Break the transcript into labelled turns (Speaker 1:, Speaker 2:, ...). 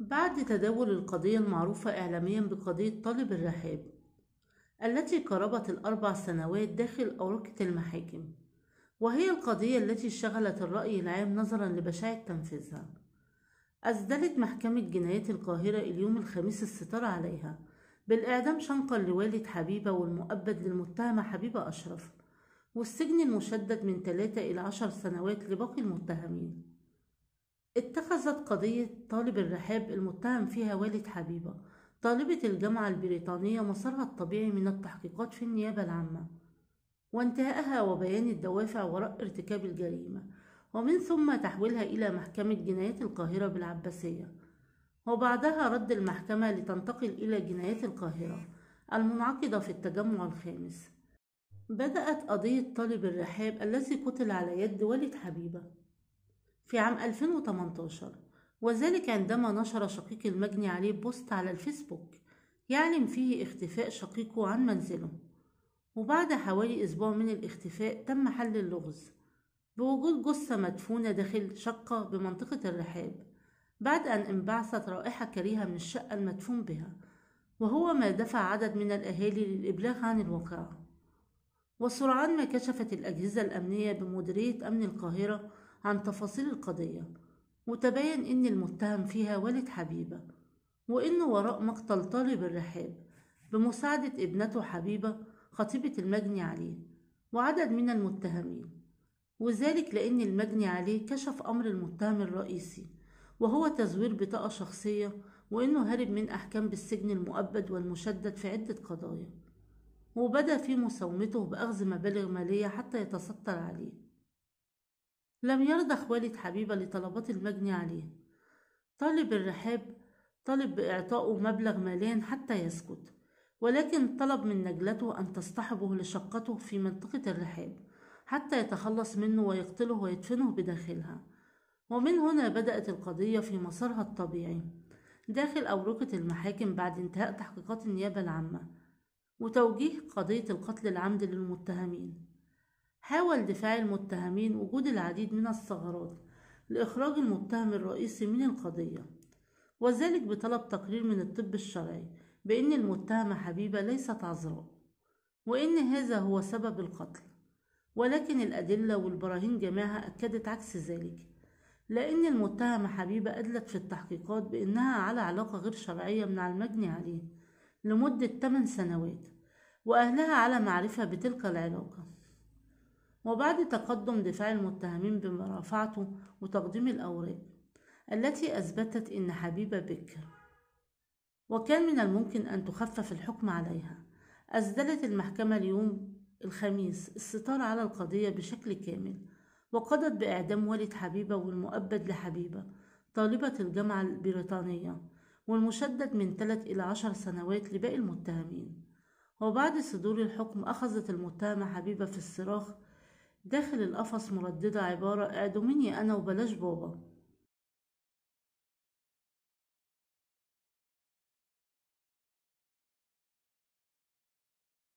Speaker 1: بعد تداول القضية المعروفة إعلاميا بقضية طالب الرحاب التي قربت الأربع سنوات داخل أوراقة المحاكم وهي القضية التي شغلت الرأي العام نظرا لبشاعة تنفيذها أسدلت محكمة جنايات القاهرة اليوم الخميس الستار عليها بالإعدام شنقا لوالد حبيبة والمؤبد للمتهمة حبيبة أشرف والسجن المشدد من ثلاثة إلى عشر سنوات لباقي المتهمين اتخذت قضية طالب الرحاب المتهم فيها والد حبيبة طالبة الجامعة البريطانية مسارها الطبيعي من التحقيقات في النيابة العامة وانتهائها وبيان الدوافع وراء ارتكاب الجريمة ومن ثم تحويلها إلى محكمة جنايات القاهرة بالعباسية وبعدها رد المحكمة لتنتقل إلى جنايات القاهرة المنعقدة في التجمع الخامس بدأت قضية طالب الرحاب الذي قتل على يد والد حبيبة في عام 2018 وذلك عندما نشر شقيق المجني عليه بوست على الفيسبوك يعلم فيه اختفاء شقيقه عن منزله وبعد حوالي أسبوع من الاختفاء تم حل اللغز بوجود جثة مدفونة داخل شقة بمنطقة الرحاب بعد أن انبعثت رائحة كريهة من الشقة المدفون بها وهو ما دفع عدد من الأهالي للإبلاغ عن الواقعة وسرعان ما كشفت الأجهزة الأمنية بمديرية أمن القاهرة عن تفاصيل القضية وتبين إن المتهم فيها والد حبيبة وإنه وراء مقتل طالب الرحاب بمساعدة ابنته حبيبة خطيبة المجني عليه وعدد من المتهمين وذلك لأن المجني عليه كشف أمر المتهم الرئيسي وهو تزوير بطاقة شخصية وإنه هرب من أحكام بالسجن المؤبد والمشدد في عدة قضايا وبدا في مساومته بأخذ مبالغ مالية حتى يتستر عليه لم يرضخ والد حبيبة لطلبات المجني عليه طالب الرحاب طلب بإعطائه مبلغ مالي حتى يسكت ولكن طلب من نجلته أن تصطحبه لشقته في منطقة الرحاب حتى يتخلص منه ويقتله ويدفنه بداخلها ومن هنا بدأت القضية في مسارها الطبيعي داخل أورقة المحاكم بعد انتهاء تحقيقات النيابة العامة وتوجيه قضية القتل العمد للمتهمين حاول دفاع المتهمين وجود العديد من الثغرات لإخراج المتهم الرئيسي من القضية وذلك بطلب تقرير من الطب الشرعي بأن المتهمة حبيبة ليست عذراء وإن هذا هو سبب القتل ولكن الأدلة والبراهين جميعها أكدت عكس ذلك لأن المتهمة حبيبة أدلت في التحقيقات بأنها على علاقة غير شرعية من المجني عليه لمدة 8 سنوات وأهلها على معرفة بتلك العلاقة وبعد تقدم دفاع المتهمين بمرافعته وتقديم الأوراق التي أثبتت إن حبيبة بكر وكان من الممكن أن تخفف الحكم عليها أسدلت المحكمة اليوم الخميس الستار على القضية بشكل كامل وقضت بإعدام والد حبيبة والمؤبد لحبيبة طالبة الجامعة البريطانية والمشدد من 3 إلى 10 سنوات لباقي المتهمين وبعد صدور الحكم أخذت المتهمة حبيبة في الصراخ داخل القفص مرددة عبارة اعدميني أنا وبلاش بابا